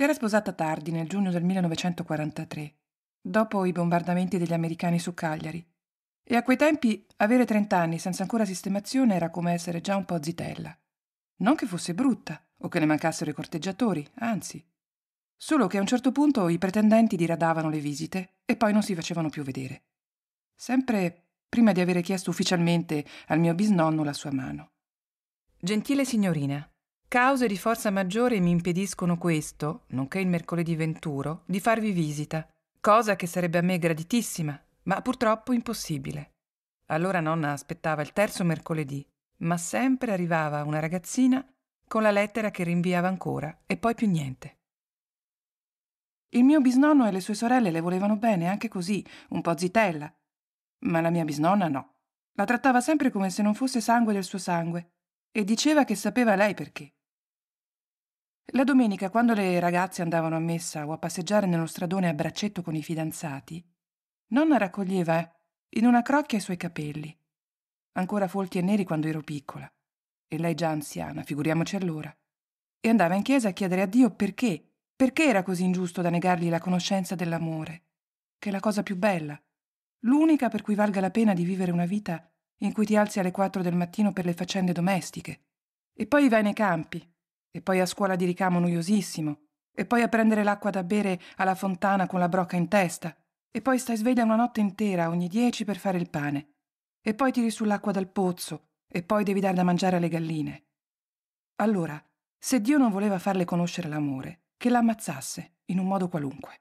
Si era sposata tardi, nel giugno del 1943, dopo i bombardamenti degli americani su Cagliari, e a quei tempi avere trent'anni senza ancora sistemazione era come essere già un po' zitella. Non che fosse brutta o che le mancassero i corteggiatori, anzi. Solo che a un certo punto i pretendenti diradavano le visite e poi non si facevano più vedere. Sempre prima di avere chiesto ufficialmente al mio bisnonno la sua mano. Gentile signorina, Cause di forza maggiore mi impediscono questo, nonché il mercoledì 21, di farvi visita, cosa che sarebbe a me graditissima, ma purtroppo impossibile. Allora nonna aspettava il terzo mercoledì, ma sempre arrivava una ragazzina con la lettera che rinviava ancora e poi più niente. Il mio bisnonno e le sue sorelle le volevano bene anche così, un po' zitella, ma la mia bisnonna no. La trattava sempre come se non fosse sangue del suo sangue e diceva che sapeva lei perché. La domenica, quando le ragazze andavano a messa o a passeggiare nello stradone a braccetto con i fidanzati, nonna raccoglieva eh, in una crocchia i suoi capelli, ancora folti e neri quando ero piccola, e lei già anziana, figuriamoci allora, e andava in chiesa a chiedere a Dio perché, perché era così ingiusto da negargli la conoscenza dell'amore, che è la cosa più bella, l'unica per cui valga la pena di vivere una vita in cui ti alzi alle quattro del mattino per le faccende domestiche, e poi vai nei campi, e poi a scuola di ricamo noiosissimo, e poi a prendere l'acqua da bere alla fontana con la brocca in testa, e poi stai sveglia una notte intera ogni dieci per fare il pane, e poi tiri sull'acqua dal pozzo, e poi devi dar da mangiare alle galline. Allora, se Dio non voleva farle conoscere l'amore, che la ammazzasse in un modo qualunque.